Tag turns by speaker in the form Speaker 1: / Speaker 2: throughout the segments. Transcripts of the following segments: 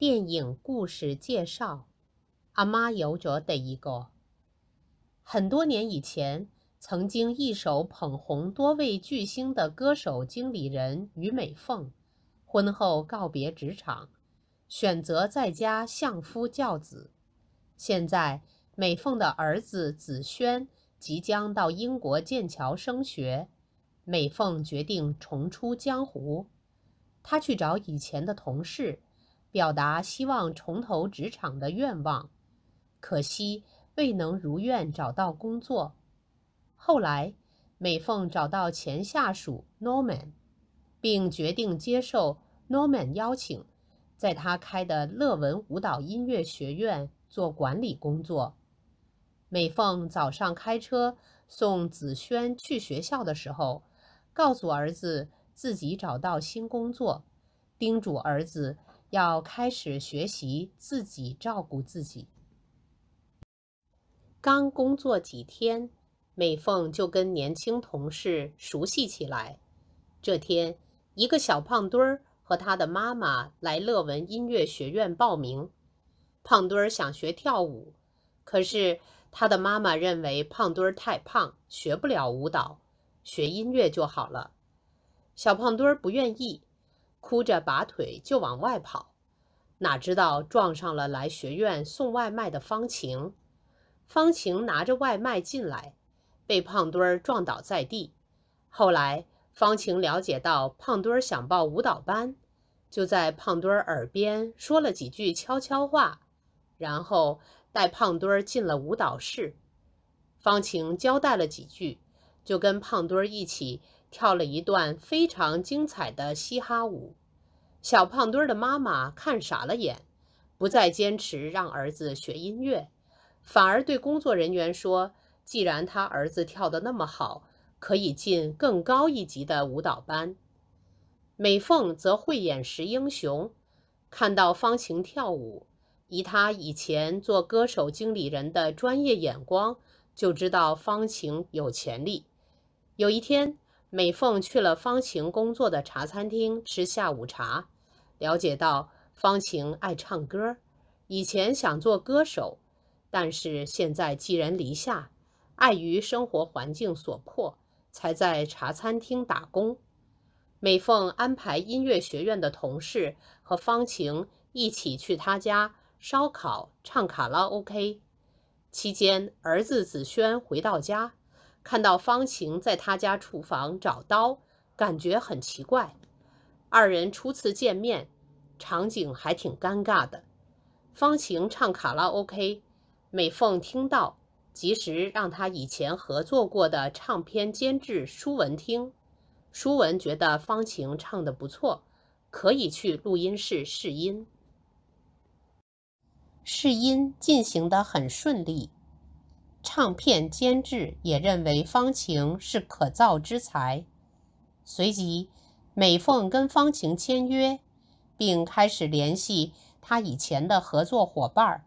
Speaker 1: 电影故事介绍：《阿妈有着的一个》。很多年以前，曾经一手捧红多位巨星的歌手经理人于美凤，婚后告别职场，选择在家相夫教子。现在，美凤的儿子子轩即将到英国剑桥升学，美凤决定重出江湖。她去找以前的同事。表达希望重投职场的愿望，可惜未能如愿找到工作。后来，美凤找到前下属 Norman，并决定接受 Norman 邀请，在他开的乐文舞蹈音乐学院做管理工作。美凤早上开车送子轩去学校的时候，告诉儿子自己找到新工作，叮嘱儿子。要开始学习自己照顾自己。刚工作几天，美凤就跟年轻同事熟悉起来。这天，一个小胖墩儿和他的妈妈来乐文音乐学院报名。胖墩儿想学跳舞，可是他的妈妈认为胖墩儿太胖，学不了舞蹈，学音乐就好了。小胖墩儿不愿意。哭着拔腿就往外跑，哪知道撞上了来学院送外卖的方晴。方晴拿着外卖进来，被胖墩儿撞倒在地。后来，方晴了解到胖墩儿想报舞蹈班，就在胖墩儿耳边说了几句悄悄话，然后带胖墩儿进了舞蹈室。方晴交代了几句，就跟胖墩儿一起。跳了一段非常精彩的嘻哈舞，小胖墩儿的妈妈看傻了眼，不再坚持让儿子学音乐，反而对工作人员说：“既然他儿子跳得那么好，可以进更高一级的舞蹈班。”美凤则慧眼识英雄，看到方晴跳舞，以她以前做歌手经理人的专业眼光，就知道方晴有潜力。有一天。美凤去了方晴工作的茶餐厅吃下午茶，了解到方晴爱唱歌，以前想做歌手，但是现在寄人篱下，碍于生活环境所迫，才在茶餐厅打工。美凤安排音乐学院的同事和方晴一起去他家烧烤、唱卡拉 OK。期间，儿子子轩回到家。看到方晴在她家厨房找刀，感觉很奇怪。二人初次见面，场景还挺尴尬的。方晴唱卡拉 OK，美凤听到，及时让她以前合作过的唱片监制舒文听。舒文觉得方晴唱的不错，可以去录音室试音。试音进行的很顺利。唱片监制也认为方晴是可造之才。随即，美凤跟方晴签约，并开始联系他以前的合作伙伴，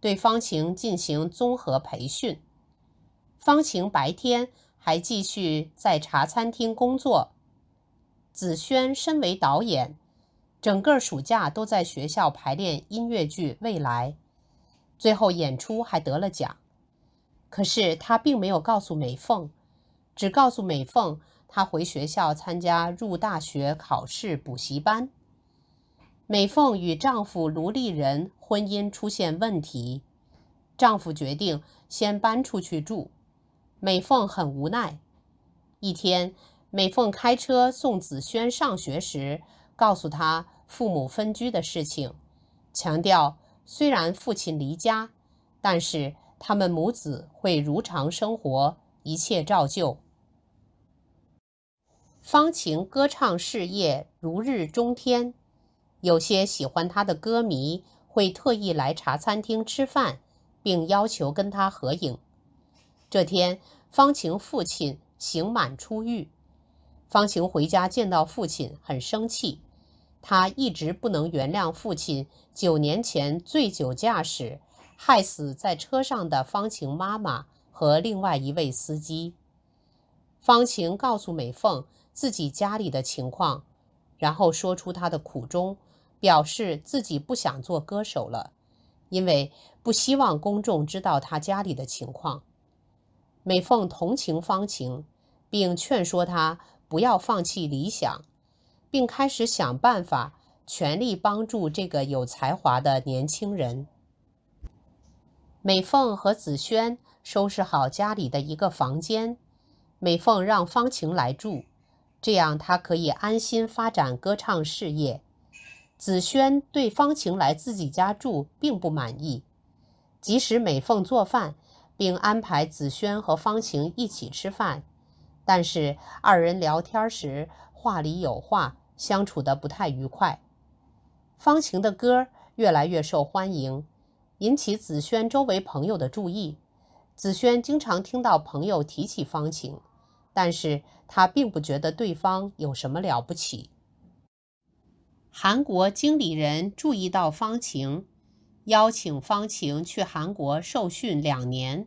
Speaker 1: 对方晴进行综合培训。方晴白天还继续在茶餐厅工作。紫萱身为导演，整个暑假都在学校排练音乐剧《未来》，最后演出还得了奖。可是他并没有告诉美凤，只告诉美凤，他回学校参加入大学考试补习班。美凤与丈夫卢立仁婚姻出现问题，丈夫决定先搬出去住，美凤很无奈。一天，美凤开车送子轩上学时，告诉他父母分居的事情，强调虽然父亲离家，但是。他们母子会如常生活，一切照旧。方晴歌唱事业如日中天，有些喜欢她的歌迷会特意来茶餐厅吃饭，并要求跟她合影。这天，方晴父亲刑满出狱，方晴回家见到父亲很生气，她一直不能原谅父亲九年前醉酒驾驶。害死在车上的方晴妈妈和另外一位司机。方晴告诉美凤自己家里的情况，然后说出她的苦衷，表示自己不想做歌手了，因为不希望公众知道她家里的情况。美凤同情方晴，并劝说她不要放弃理想，并开始想办法全力帮助这个有才华的年轻人。美凤和紫萱收拾好家里的一个房间，美凤让方晴来住，这样她可以安心发展歌唱事业。紫萱对方晴来自己家住并不满意，即使美凤做饭，并安排紫萱和方晴一起吃饭，但是二人聊天时话里有话，相处的不太愉快。方晴的歌越来越受欢迎。引起紫萱周围朋友的注意。紫萱经常听到朋友提起方晴，但是她并不觉得对方有什么了不起。韩国经理人注意到方晴，邀请方晴去韩国受训两年。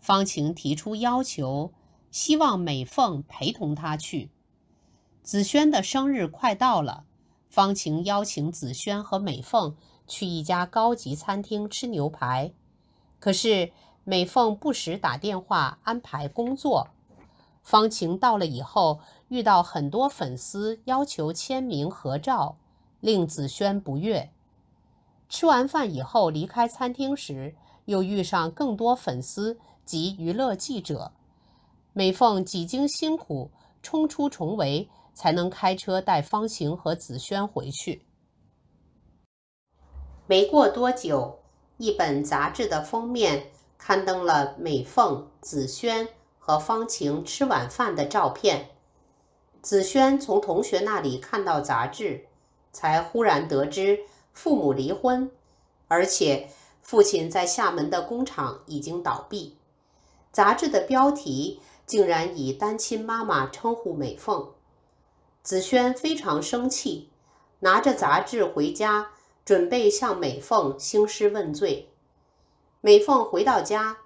Speaker 1: 方晴提出要求，希望美凤陪同她去。紫萱的生日快到了，方晴邀请紫萱和美凤。去一家高级餐厅吃牛排，可是美凤不时打电话安排工作。方晴到了以后，遇到很多粉丝要求签名合照，令子轩不悦。吃完饭以后离开餐厅时，又遇上更多粉丝及娱乐记者。美凤几经辛苦冲出重围，才能开车带方晴和子轩回去。没过多久，一本杂志的封面刊登了美凤、紫萱和方晴吃晚饭的照片。紫萱从同学那里看到杂志，才忽然得知父母离婚，而且父亲在厦门的工厂已经倒闭。杂志的标题竟然以单亲妈妈称呼美凤，紫萱非常生气，拿着杂志回家。准备向美凤兴师问罪。美凤回到家，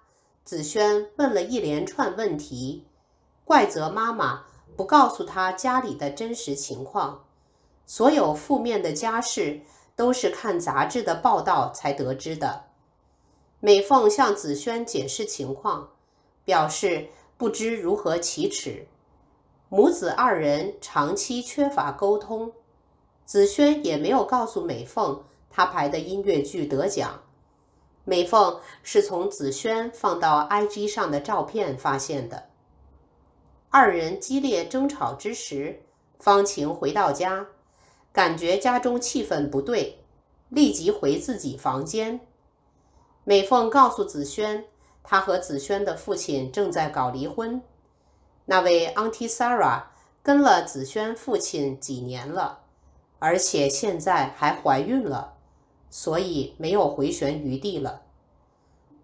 Speaker 1: 紫萱问了一连串问题，怪责妈妈不告诉她家里的真实情况。所有负面的家事都是看杂志的报道才得知的。美凤向紫萱解释情况，表示不知如何启齿。母子二人长期缺乏沟通，紫萱也没有告诉美凤。他排的音乐剧得奖，美凤是从子轩放到 IG 上的照片发现的。二人激烈争吵之时，方晴回到家，感觉家中气氛不对，立即回自己房间。美凤告诉子轩，她和子轩的父亲正在搞离婚。那位 Auntie Sarah 跟了子轩父亲几年了，而且现在还怀孕了。所以没有回旋余地了。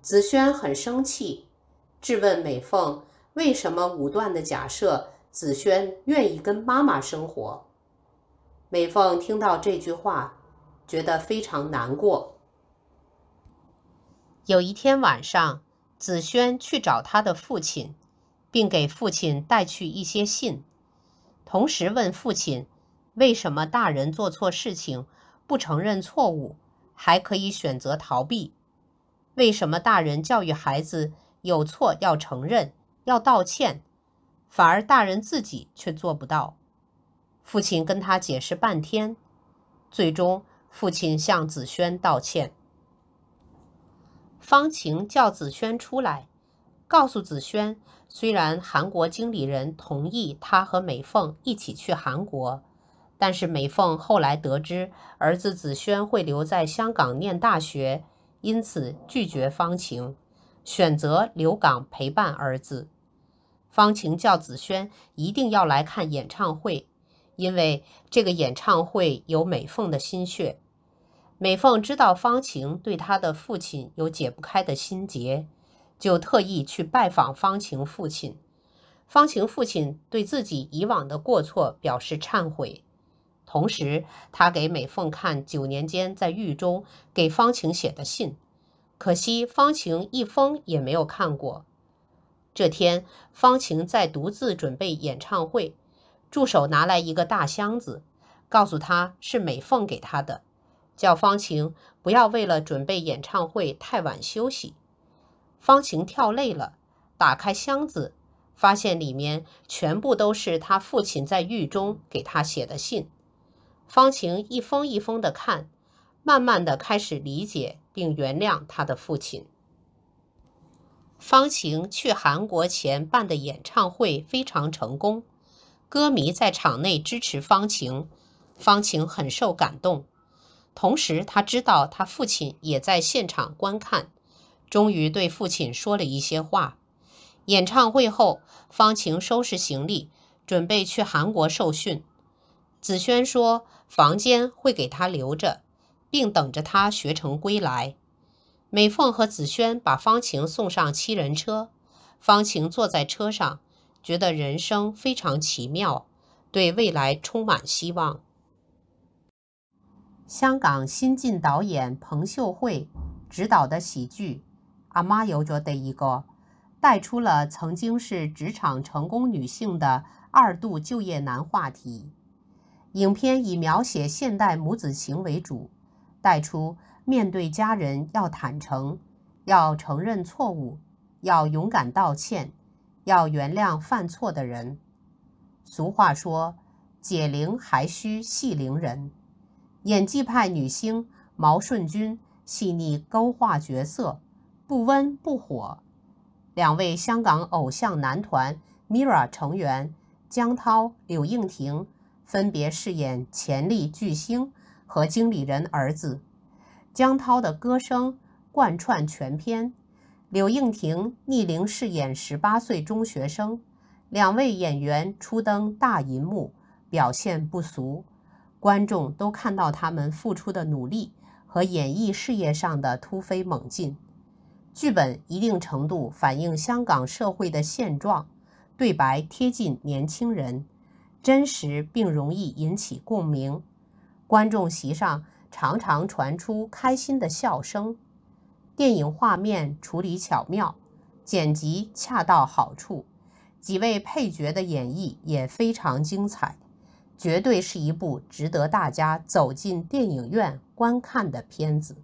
Speaker 1: 紫萱很生气，质问美凤为什么武断的假设紫萱愿意跟妈妈生活。美凤听到这句话，觉得非常难过。有一天晚上，紫萱去找她的父亲，并给父亲带去一些信，同时问父亲为什么大人做错事情不承认错误。还可以选择逃避。为什么大人教育孩子有错要承认、要道歉，反而大人自己却做不到？父亲跟他解释半天，最终父亲向子轩道歉。方晴叫子轩出来，告诉子轩，虽然韩国经理人同意他和美凤一起去韩国。但是美凤后来得知儿子子轩会留在香港念大学，因此拒绝方晴，选择留港陪伴儿子。方晴叫子轩一定要来看演唱会，因为这个演唱会有美凤的心血。美凤知道方晴对她的父亲有解不开的心结，就特意去拜访方晴父亲。方晴父亲对自己以往的过错表示忏悔。同时，他给美凤看九年间在狱中给方晴写的信，可惜方晴一封也没有看过。这天，方晴在独自准备演唱会，助手拿来一个大箱子，告诉他是美凤给他的，叫方晴不要为了准备演唱会太晚休息。方晴跳累了，打开箱子，发现里面全部都是他父亲在狱中给他写的信。方晴一封一封的看，慢慢的开始理解并原谅他的父亲。方晴去韩国前办的演唱会非常成功，歌迷在场内支持方晴，方晴很受感动。同时，他知道他父亲也在现场观看，终于对父亲说了一些话。演唱会后，方晴收拾行李，准备去韩国受训。紫萱说：“房间会给他留着，并等着他学成归来。”美凤和紫萱把方晴送上七人车，方晴坐在车上，觉得人生非常奇妙，对未来充满希望。香港新晋导演彭秀慧执导的喜剧《阿妈》，有着的一个带出了曾经是职场成功女性的二度就业难话题。影片以描写现代母子情为主，带出面对家人要坦诚，要承认错误，要勇敢道歉，要原谅犯错的人。俗话说：“解铃还需系铃人。”演技派女星毛舜筠细腻勾画角色，不温不火。两位香港偶像男团 m i r a 成员江涛、柳应婷。分别饰演潜力巨星和经理人儿子，江涛的歌声贯穿全篇。柳应婷逆龄饰演十八岁中学生，两位演员初登大银幕，表现不俗。观众都看到他们付出的努力和演艺事业上的突飞猛进。剧本一定程度反映香港社会的现状，对白贴近年轻人。真实并容易引起共鸣，观众席上常常传出开心的笑声。电影画面处理巧妙，剪辑恰到好处，几位配角的演绎也非常精彩，绝对是一部值得大家走进电影院观看的片子。